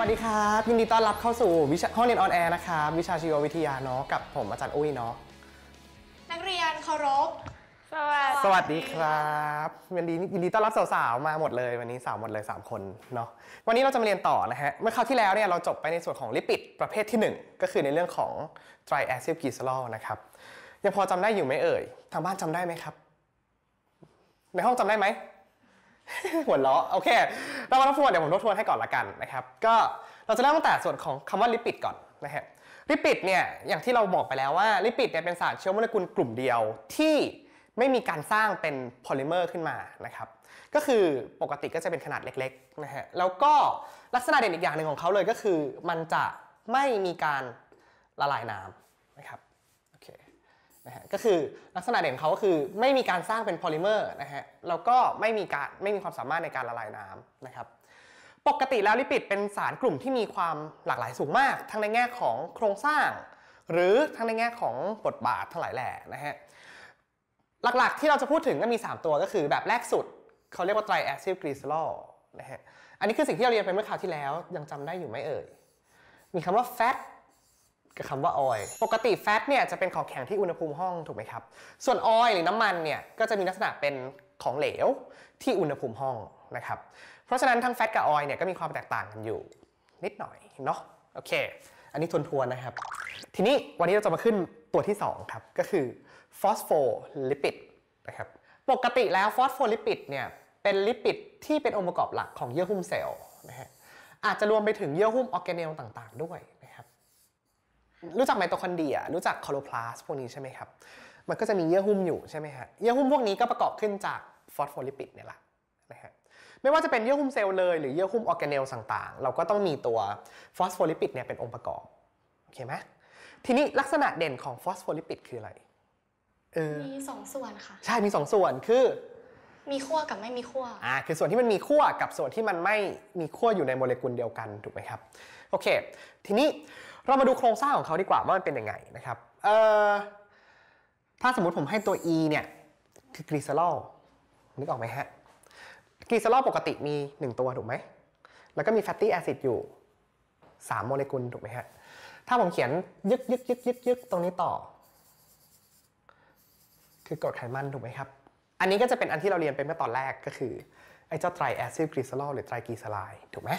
วัสดีครับยินดีต้อนรับเข้าสู่วิชาห้องเรียนออนแอร์นะครับวิชาชีววิทยาเนาะกับผมอาจารย์อุ้ยเนาะนักเรียนเคารพสวัสดีสวัสดีครับยินดียินดีต้อนรับสาวๆมาหมดเลย วันนี้สาวหมดเลย3คนเนาะวันนี้เราจะมาเรียนต่อนะฮะเมื่อคราวที่แล้วเนี่ยเราจบไปในส่วนของลิปิดประเภทที่ 1 ก็คือในเรื่องของไ r ร a อซิลก y c e ล o l นะครับยังพอจำได้อยู่ไหมเอ่ยทางบ้านจำได้ไหมครับในห้องจำได้ไหมหัวเราะโอเค เรามาทบทวนเดี๋ยวผมทบทวนให้ก่อนละกันนะครับ ก็เราจะเริ่มตั้งแต่ส่วนของคำว่าลิปิดก่อนนะฮะลิปิดเนี่ยอย่างที่เราบอกไปแล้วว่า ลิปิดเนี่ยเป็นสารเชื้อโมเลกุลกลุ่มเดียว ที่ไม่มีการสร้างเป็นโพลิเมอร์ขึ้นมานะครับก็คือปกติก็จะเป็นขนาดเล็กๆนะฮะแล้วก็ลักษณะเด่นอีกอย่างหนึ่งของเขาเลยก็คือ มันจะไม่มีการละลายน้ำนะครับนะฮะก็คือลักษณะเด่นเขาก็คือไม่มีการสร้างเป็นโพลิเมอร์นะฮะ แล้วก็ไม่มีการไม่มีความสามารถในการละลายน้ำนะครับ ปกติแล้วลิปิดเป็นสารกลุ่มที่มีความหลากหลายสูงมาก ทั้งในแง่ของโครงสร้าง หรือทั้งในแง่ของบทบาททั้งหลายแหล่นะฮะ หลักๆที่เราจะพูดถึงก็มี 3 ตัวก็คือแบบแรกสุด เขาเรียกว่าไตรแอซิลกรีซอลนะฮะ อันนี้คือสิ่งที่เราเรียนไปเมื่อคราวที่แล้ว ยังจำได้อยู่ไหมเอ่ย มีคำว่า fat กับคำว่าออยปกติแฟตเนี่ยจะเป็นของแข็งที่อุณหภูมิห้องถูกไหมครับ ส่วนออยหรือน้ำมันเนี่ยก็จะมีลักษณะเป็นของเหลวที่อุณหภูมิห้องนะครับเพราะฉะนั้นทั้งแฟตกับออยเนี่ยก็มีความแตกต่างกันอยู่นิดหน่อยเนาะโอเค อันนี้ทวนทวนนะครับ ทีนี้วันนี้เราจะมาขึ้นตัวที่2ครับ ก็คือฟอสโฟลิปิดนะครับปกติแล้วฟอสโฟลิปิดเนี่ยเป็นลิปิดที่เป็นองค์ประกอบหลักของเยื่อหุ้มเซลล์นะฮะอาจจะรวมไปถึงเยื่อหุ้มออร์แกเนลต่าง ๆด้วยรู้จักไมโตคอนเดียรู้จักคลอโรพลาสพวกนี้ใช่ไหมครับ มันก็จะมีเยื่อหุ้มอยู่ใช่ไหมฮะเยื่อหุ้มพวกนี้ก็ประกอบขึ้นจากฟอสโฟลิปิดเนี่ยแหละนะฮะไม่ว่าจะเป็นเยื่อหุ้มเซลล์เลยหรือเยื่อหุ้มออร์แกเนลต่างๆ เราก็ต้องมีตัวฟอสโฟลิปิดเนี่ยเป็นองค์ประกอบ โอเคไหมทีนี้ลักษณะเด่นของฟอสโฟลิปิดคืออะไรเออมีสองส่วนค่ะ ใช่มีสองส่วนคือ มีขั้วกับไม่มีขั้วอ่าคือส่วนที่มันมีขั้วกับส่วนที่มันไม่มีขั้วอยู่ในโมเลกุลเดียวกันถูกไหมครับโอเค ทีนี้เรามาดูโครงสร้างของเขาดีกว่าว่ามันเป็นยังไงนะครับเอ่อถ้าสมมติผมให้ตัว e เนี่ย คือกรีซลอลนึกออกไหมฮะกรีซลอลปกติมี 1 ตัว ถูกไหม แล้วก็มีแฟตตี้แอซิดอยู่ 3 โมเลกุล ถูกไหมฮะ ถ้าผมเขียนยึกยึกยึกยึกยึกตรงนี้ต่อ คือกรดไขมันถูกไหมครับ อันนี้ก็จะเป็นอันที่เราเรียนไปเมื่อตอนแรกก็คือ ไอ้เจ้าไตรแอซิดกรีซลอลหรือไตรกรีซาไลถูกไหม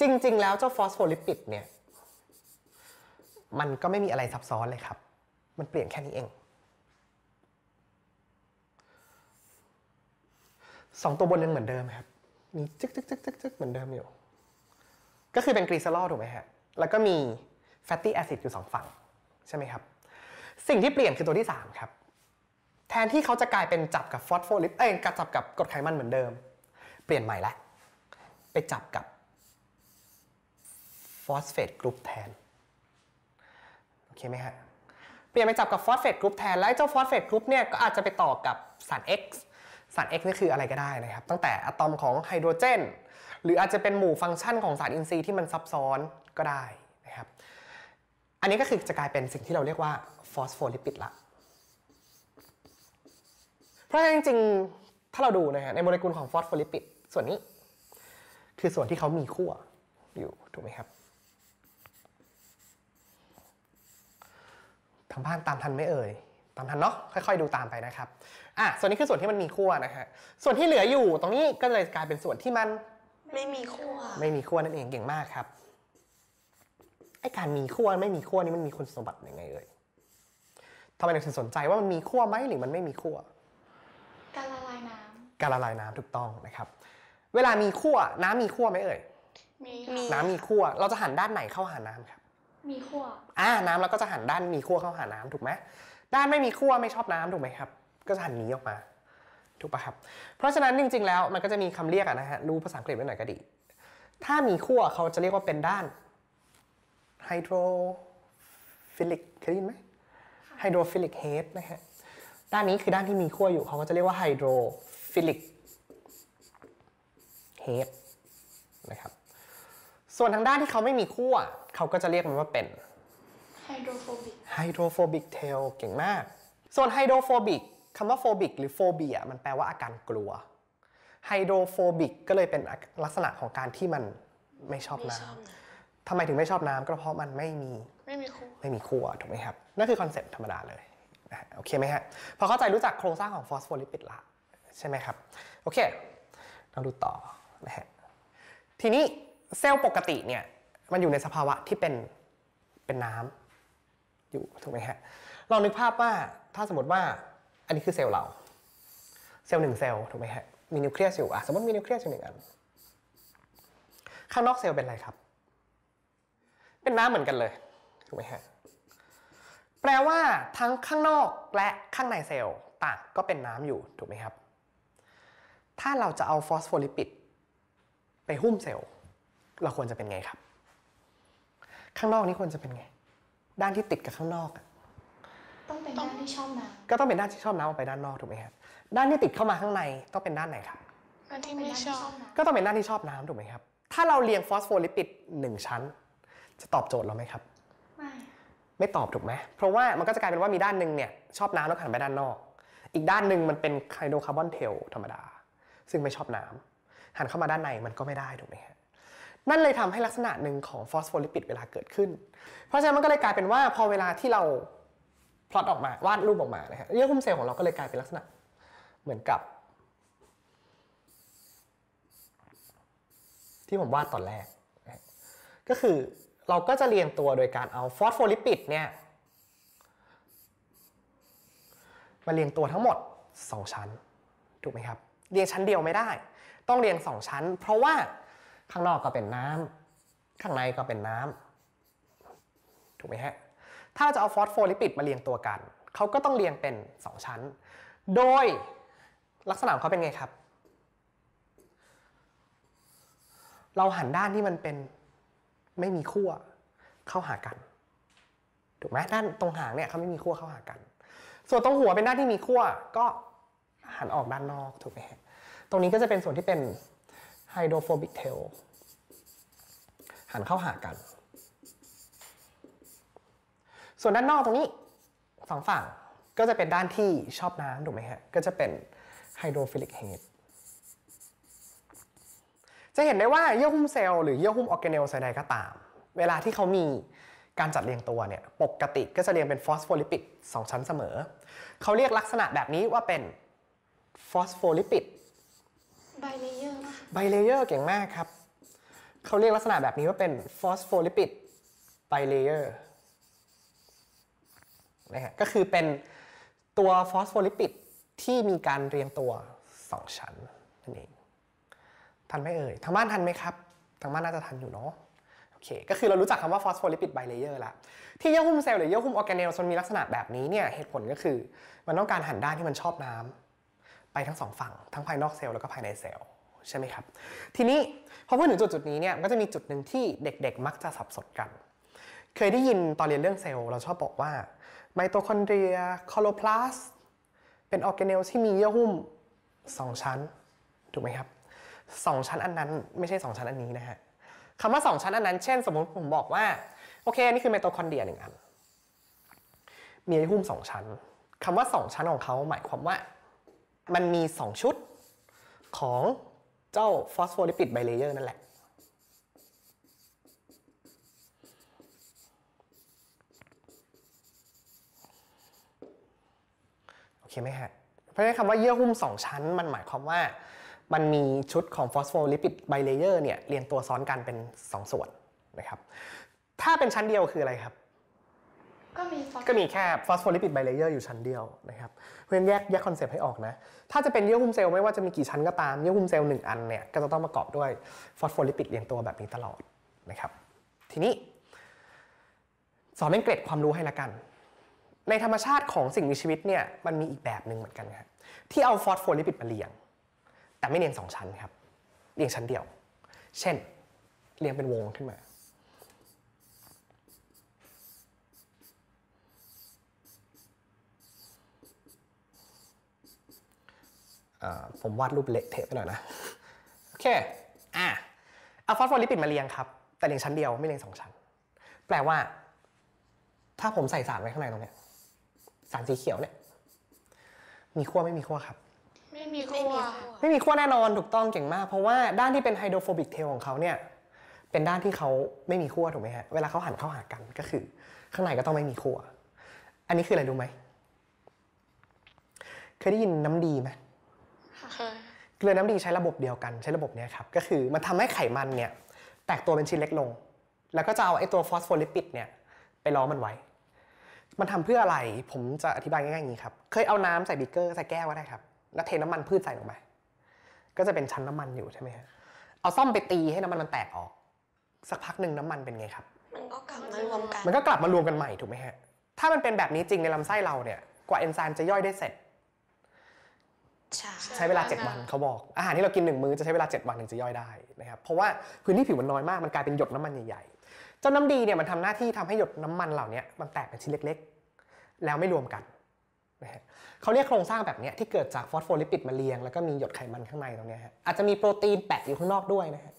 จริงๆ แล้วเจ้าฟอสโฟลิปิดเนี่ยมันก็ไม่มีอะไรซับซ้อนเลยครับ มันเปลี่ยนแค่นี้เอง สองตัวบนยังเหมือนเดิมครับ มีจึ๊กจึ๊กจึ๊กจึ๊กเหมือนเดิมอยู่ ก็คือเป็นกรีซอลถูกไหมฮะแล้วก็มีแฟตตี้แอซิดอยู่สองฝั่งใช่ไหมครับ สิ่งที่เปลี่ยนคือตัวที่สามครับ แทนที่เขาจะกลายเป็นจับกับฟอสโฟลิปเอ้ยจับกับกรดไขมันเหมือนเดิม เปลี่ยนใหม่ละไปจับกับฟอสเฟตกรุ๊ปแทน โอเคไหมฮะเปลี่ยนไปจับกับฟอสเฟตกรุ๊ปแทน แล้วเจ้าฟอสเฟตกรุ๊ปเนี่ยก็อาจจะไปต่อกับสาร X สาร X นี่คืออะไรก็ได้นะครับ ตั้งแต่อะตอมของไฮโดรเจน หรืออาจจะเป็นหมู่ฟังก์ชันของสารอินทรีย์ที่มันซับซ้อนก็ได้นะครับ อันนี้ก็คือจะกลายเป็นสิ่งที่เราเรียกว่าฟอสโฟลิปิดละ เพราะฉะนั้นจริงๆ ถ้าเราดูนะฮะในโมเลกุลของฟอสโฟลิปิดส่วนนี้ คือส่วนที่เขามีขั้วอยู่ถูกไหมครับทางบ้านตามทันไม่เอ่ยตามทันเนาะค่อยๆดูตามไปนะครับอ่ะส่วนนี้คือส่วนที่มันมีขั้วนะฮะส่วนที่เหลืออยู่ตรงนี้ก็เลยกลายเป็นส่วนที่มันไม่มีขั้วไม่มีขั้วนั่นเองเก่งมากครับไอการมีขั้วไม่มีขั้วนี่มันมีคุณสมบัติยังไงเอ่ยทำไมเราถึงสนใจว่ามันมีขั้วไหมหรือมันไม่มีขั้วการละลายน้ำการละลายน้ำถูกต้องนะครับ เวลามีขั้วน้ำมีขั้วไหมเอ่ยมีน้ำมีขั้วเราจะหันด้านไหนเข้าหาน้ำครับมีขั้วอ่าน้ำเราก็จะหันด้านมีขั้วเข้าหาน้ำถูกไหม ด้านไม่มีขั้วไม่ชอบน้ำถูกไหมครับ ก็จะหันนี้ออกมา ถูกปะครับ เพราะฉะนั้นจริงๆแล้วมันก็จะมีคำเรียกนะฮะ รู้ภาษาอังกฤษไว้หน่อยก็ดี ถ้ามีขั้วเขาจะเรียกว่าเป็นด้านไฮโดรฟิลิกเคยได้ยินไหมไฮโดรฟิลิกเฮดนะฮะ ด้านนี้คือด้านที่มีขั้วอยู่เขาก็จะเรียกว่าไฮโดรฟิลิกเฮดนะครับ ส่วนทางด้านที่เขาไม่มีขั้วเขาก็จะเรียกมันว่าเป็นไฮโดรโฟบิก ไฮโดรโฟบิกเทลเก่งมาก ส่วนไฮโดรโฟบิกคำว่าโฟบิกหรือโฟเบียมันแปลว่าอาการกลัว ไฮโดรโฟบิกก็เลยเป็นลักษณะของการที่มันไม่ชอบน้ำทำไมถึงไม่ชอบน้ำก็เพราะมันไม่มีไม่มีคั่ไม่มีคั่ถูกไหมครับ นั่นคือคอนเซ็ปต์ธรรมดาเลย โอเคไหมฮะ พอเข้าใจรู้จักโครงสร้างของฟอสโฟลิปิดละใช่ไหมครับ โอเค เราดูต่อนะฮะ ทีนี้เซลล์ปกติเนี่ยมันอยู่ในสภาวะที่เป็นเป็นน้ำ อยู่ถูกไหมฮะลองนึกภาพว่าถ้าสมมติว่า อันนี้คือเซลล์เราเซลล์หนึ่งเซลล์ถูกไหมฮะมีนิวเคลียสอยู่อะสมมติมีนิวเคลียสอยู่หนึ่งอันข้างนอกเซลล์เป็นอะไรครับ เป็นน้ำเหมือนกันเลยถูกไหมฮะแปลว่าทั้งข้างนอกและข้างในเซลล์ต่างก็เป็นน้ำอยู่ถูกไหมครับถ้าเราจะเอาฟอสโฟลิปิดไปหุ้มเซลล์ เราควรจะเป็นไงครับข้างนอกนี่ควรจะเป็นไง ด้านที่ติดกับข้างนอก ต้องเป็นด้านที่ชอบน้ำก็ต้องเป็นด้านที่ชอบน้ำออกไปด้านนอกถูกไหมครับด้านที่ติดเข้ามาข้างในต้องเป็นด้านไหนครับก้นที่ไม่ชอบ ก็ต้องเป็นด้านที่ชอบน้ำถูกไหมครับถ้าเราเรียงฟอสโฟลิปิดหนึ่งชั้น จะตอบโจทย์เราไหมครับ ไม่ไม่ตอบถูกไหมเพราะว่ามันก็จะกลายเป็นว่ามีด้านหนึ่งเนี่ยชอบน้ำแล้วหันไปด้านนอก อีกด้านหนึ่งมันเป็นไคลโดคาร์บอนเทลธรรมดา ซึ่งไม่ชอบน้ำ หันเข้ามาด้านในมันก็ไม่ได้ถูกไหมครับนั่นเลยทำให้ลักษณะหนึ่งของฟอสโฟลิปิดเวลาเกิดขึ้น เพราะฉะนั้นมันก็เลยกลายเป็นว่าพอเวลาที่เรา พลอตออกมาวาดรูปออกมานะฮะเยื่อหุ้มเซลล์ของเราก็เลยกลายเป็นลักษณะเหมือนกับ ที่ผมวาดตอนแรก ก็คือเราก็จะเรียงตัวโดยการเอาฟอสโฟลิปิดเนี่ยมาเรียงตัวทั้งหมด 2 ชั้น ถูกไหมครับ เรียงชั้นเดียวไม่ได้ ต้องเรียง2ชั้น เพราะว่าข้างนอกก็เป็นน้ำ ข้างในก็เป็นน้ำ ถูกไหมฮะ ถ้าเราจะเอาฟอสโฟลิปิด มาเรียงตัวกันเขาก็ต้องเรียงเป็น2ชั้น โดยลักษณะเขาเป็นไงครับ เราหันด้านที่มันเป็นไม่มีขั้วเข้าหากัน ถูกไหมด้านตรงหางเนี่ยเขาไม่มีขั้วเข้าหากัน ส่วนตรงหัวเป็นด้านที่มีขั้วก็หันออกด้านนอกถูกไหมตรงนี้ก็จะเป็นส่วนที่เป็นไฮโดรโฟบิกเทลหันเข้าหากัน ส่วนด้านนอกตรงนี้สองฝั่งก็จะเป็นด้านที่ชอบน้ำถูกไหมฮะก็จะเป็นไฮโดรฟิลิกเฮดจะเห็นได้ว่า เยื่อหุ้มเซลล์หรือเยื่อหุ้มออร์แกเนลใดๆก็ตาม เวลาที่เขามีการจัดเรียงตัวเนี่ย ปกติก็จะเรียงเป็นฟอสโฟลิปิด2ชั้นเสมอเขาเรียกลักษณะแบบนี้ว่าเป็นฟอสโฟลิปิดบเลเยอร์่ะไบเลเยอร์เก่งมากครับ เขาเรียกลักษณะแบบนี้ว่าเป็นฟอสโฟลิปิดไบเลเยอร์นะฮะก็คือเป็นตัวฟอสโฟลิปิดที่มีการเรียงตัว 2 ชั้นนั่นเอง ทันไหมเอ่ยทางบ้านทันไหมครับทางบ้านน่าจะทันอยู่เนาะโอเคก็คือเรารู้จักคำว่าฟอสโฟลิปิดไบเลเยอร์ละที่เยื่อหุ้มเซลล์หรือเยื่อหุ้มออร์แกเนลมันมีลักษณะแบบนี้เนี่ย เหตุผลก็คือมันต้องการหันด้านที่มันชอบน้ำไปทั้งสองฝั่งทั้งภายนอกเซลล์แล้วก็ภายในเซลล์ ใช่ไหมครับ ทีนี้พอพูดถึงจุดจุดนี้เนี่ยก็จะมีจุดหนึ่งที่เด็กๆมักจะสับสนกัน เคยได้ยินตอนเรียนเรื่องเซลล์ เราชอบบอกว่าไมโตคอนเดรียคลอโรพลาสเป็นออร์แกเนลที่มีเยื่อหุ้ม2 ชั้นถูกไหมครับ 2 ชั้นอันนั้น ไม่ใช่ 2 ชั้นอันนี้นะฮะคำว่า 2 ชั้นอันนั้นเช่นสมมติผมบอกว่าโอเคอันนี้คือไมโตคอนเดรียหนึ่งอัน มีเยื่อหุ้ม2 ชั้นคำว่า 2 ชั้นของเขาหมายความว่ามันมี 2 ชุดของเจ้าฟอสโฟลิปิดไบเลเยอร์นั่นแหละ โอเคไหมฮะเพราะฉะนั้นคำว่าเยื่อหุ้ม 2 ชั้นมันหมายความว่ามันมีชุดของฟอสโฟลิปิดไบเลเยอร์เนี่ยเรียงตัวซ้อนกันเป็น 2 ส่วนนะครับ ถ้าเป็นชั้นเดียวคืออะไรครับก็มีแค่ฟอสโฟลิปิดไบเลเยอร์อยู่ชั้นเดียวนะครับ เพื่อนนแยกแยกคอนเซปต์ให้ออกนะ ถ้าจะเป็นเยื่อหุ้มเซลล์ไม่ว่าจะมีกี่ชั้นก็ตาม เยื่อหุ้มเซลล์หนึ่งอันเนี่ย ก็จะต้องประกอบด้วยฟอสโฟลิปิดเรียงตัวแบบนี้ตลอดนะครับ ทีนี้ สอนเป็นเกร็ดความรู้ให้ละกัน ในธรรมชาติของสิ่งมีชีวิตเนี่ย มันมีอีกแบบหนึ่งเหมือนกันครับที่เอาฟอสโฟลิปิดมาเรียง แต่ไม่เรียงสองชั้นครับเรียงชั้นเดียว เช่นเรียงเป็นวงขึ้นมาผมวาดรูปเละเทะไปหน่อยนะโอเคอ่ะเอาฟอสฟอริปิดมาเรียงครับ แต่เรียงชั้นเดียวไม่เรียงสองชั้น แปลว่า ถ้าผมใส่สารไว้ข้างในตรงเนี้ยสารสีเขียวเนี่ย มีขั้วไม่มีขั้วครับ ไม่มีขั้วไม่มีขั้วแน่นอนถูกต้องเก่งมากเพราะว่าด้านที่เป็นไฮโดรโฟบิกเทลของเขาเนี่ยเป็นด้านที่เขาไม่มีขั้วถูกไหมฮะเวลาเขาหันเข้าหากันก็คือ ข้างในก็ต้องไม่มีขั้วอันนี้คืออะไรรู้ไหมเคยได้ยินน้ำดีไหมเกลือน้ำดีใช้ระบบเดียวกันใช้ระบบนี้ครับก็คือมันทำให้ไขมันเนี่ยแตกตัวเป็นชิ้นเล็กลงแล้วก็จะเอาไอ้ตัวฟอสโฟลิปิดเนี่ยไปล้อมันไว้มันทำเพื่ออะไรผมจะอธิบายง่ายๆอย่างนี้ครับเคยเอาน้ำใส่บิเกอร์ใส่แก้วก็ได้ครับแล้วเทน้ำมันพืชใส่ลงไปก็จะเป็นชั้นน้ำมันอยู่ใช่ไหมฮะเอาซ่อมไปตีให้น้ำมันมันแตกออก สักพักหนึ่งน้ำมันเป็นไงครับมันก็กลับมารวมกันมันก็กลับมารวมกันใหม่ถูกไหมฮะถ้ามันเป็นแบบนี้จริงในลำไส้เราเนี่ย กว่าเอนไซม์จะย่อยได้เสร็จใช้เวลา7วันเขาบอกอาหารที่เรากิน1มื้อจะใช้เวลา7วันถึงจะย่อยได้นะครับเพราะว่าพื้นที่ผิวมันน้อยมากมันกลายเป็นหยดน้ำมันใหญ่ ๆ เจ้าน้ำดีเนี่ยมันทำหน้าที่ทำให้หยดน้ำมันเหล่านี้มันแตกเป็นชิ้นเล็ก ๆ แล้วไม่รวมกันนะฮะเขาเรียกโครงสร้างแบบนี้ที่เกิดจากฟอสโฟลิปิดมาเรียงแล้วก็มีหยดไขมันข้างในตรงนี้ฮะอาจจะมีโปรตีนแปะอยู่ข้างนอกด้วยนะฮะ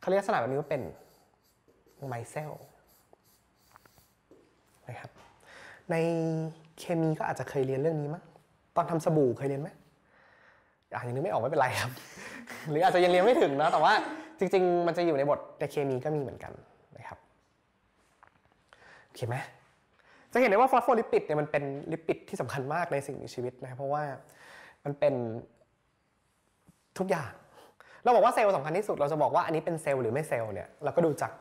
เขาเรียกลักษณะแบบนี้ว่าเป็นไมเซลนะครับในเคมีก็อาจจะเคยเรียนเรื่องนี้มั้งตอนทำสบู่เคยเรียนไหมอาจจะนึกไม่ออกไม่เป็นไรครับหรืออาจจะยังเรียนไม่ถึงนะแต่ว่าจริงๆ มันจะอยู่ในบทแต่เคมีก็มีเหมือนกันนะครับโอเคไหมจะเห็นได้ว่าฟอสโฟลิปิดเนี่ยมันเป็นลิปิด ที่สำคัญมากในสิ่งมีชีวิตนะครับเพราะว่ามันเป็นทุกอย่าง เราบอกว่าเซลล์สำคัญที่สุด เราจะบอกว่าอันนี้เป็นเซลล์หรือไม่เซลล์เนี่ยเราก็ดูจาก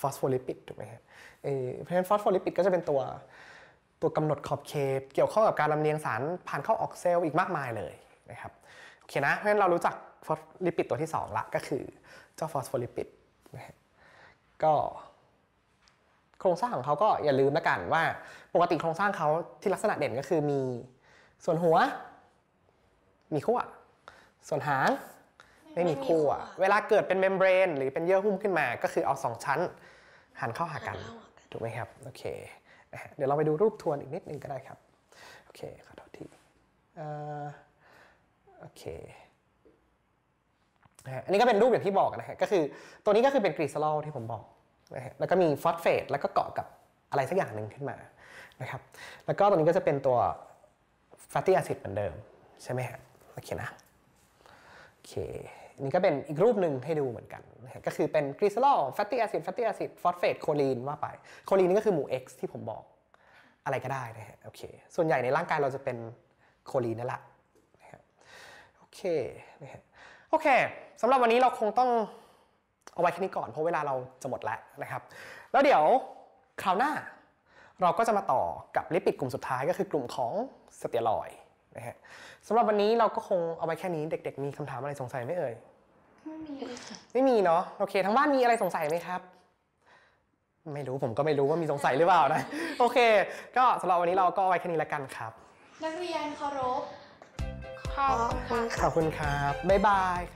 ฟอสโฟลิปิดถูกไหมครับเพราะฉะนั้นฟอสโฟลิปิดก็จะเป็นตัวตัวกำหนดขอบเขตเกี่ยวข้องกับการลำเลียงสารผ่านเข้าออกเซลล์อีกมากมายเลยนะครับโอเคนะ เพราะฉะนั้นเรารู้จักฟอสลิปิดตัวที่2ละก็คือเจ้าฟอสโฟลิปิดนะฮะ ก็ โครงสร้างของเขาก็อย่าลืมละกันว่า ปกติโครงสร้างเขาที่ลักษณะเด่นก็คือมีส่วนหัว มีขั้วส่วนหางไม่มีขั้วเวลาเกิดเป็นเมมเบรนหรือเป็นเยื่อหุ้มขึ้นมาก็คือเอาสองชั้นหันเข้าหากันถูกไหมครับโอเคเดี๋ยวเราไปดูรูปทวนอีกนิดนึงก็ได้ครับโอเคขอโทษทีโอเค อันนี้ก็เป็นรูปอย่างที่บอกนะฮะก็คือตัวนี้ก็คือเป็นกรีซอลที่ผมบอกนะฮะแล้วก็มีฟอสเฟต แล้วก็เกาะกับอะไรสักอย่างหนึ่งขึ้นมา นะครับ แล้วก็ตัวนี้ก็จะเป็นตัวฟาตตี้แอซิดเหมือนเดิมใช่ไหมฮะโอเคนะ โอเค นี่ก็เป็นอีกรูปหนึ่งให้ดูเหมือนกันนะฮะก็คือเป็นกรีซอลฟาตตี้แอซิดฟาตตี้แอซิดฟอสเฟต โคลีนว่าไป โคลีนนี่ก็คือหมู่ X ที่ผมบอกอะไรก็ได้นะฮะโอเค ส่วนใหญ่ในร่างกายเราจะเป็นโคลีนนั่นแหละเคนะฮะโอเค สำหรับวันนี้เราคงต้องเอาไว้แค่นี้ก่อน เพราะเวลาเราจะหมดแล้วนะครับ แล้วเดี๋ยวคราวหน้า เราก็จะมาต่อกับลิปิดกลุ่มสุดท้ายก็คือกลุ่มของสเตียรอยนะฮะสำหรับวันนี้เราก็คงเอาไว้แค่นี้ เด็กๆมีคำถามอะไรสงสัยไหมเอ่ย ไม่มีไม่มีเนาะ โอเค ทั้งบ้านมีอะไรสงสัยไหมครับ ไม่รู้ ผมก็ไม่รู้ว่ามีสงสัยหรือเปล่านะ โอเค ก็สำหรับวันนี้เราก็ไว้แค่นี้แล้วกันครับ นักเรียนเคารพขอบคุณค่ะขอบคุณครับ บ๊ายบายค่ะ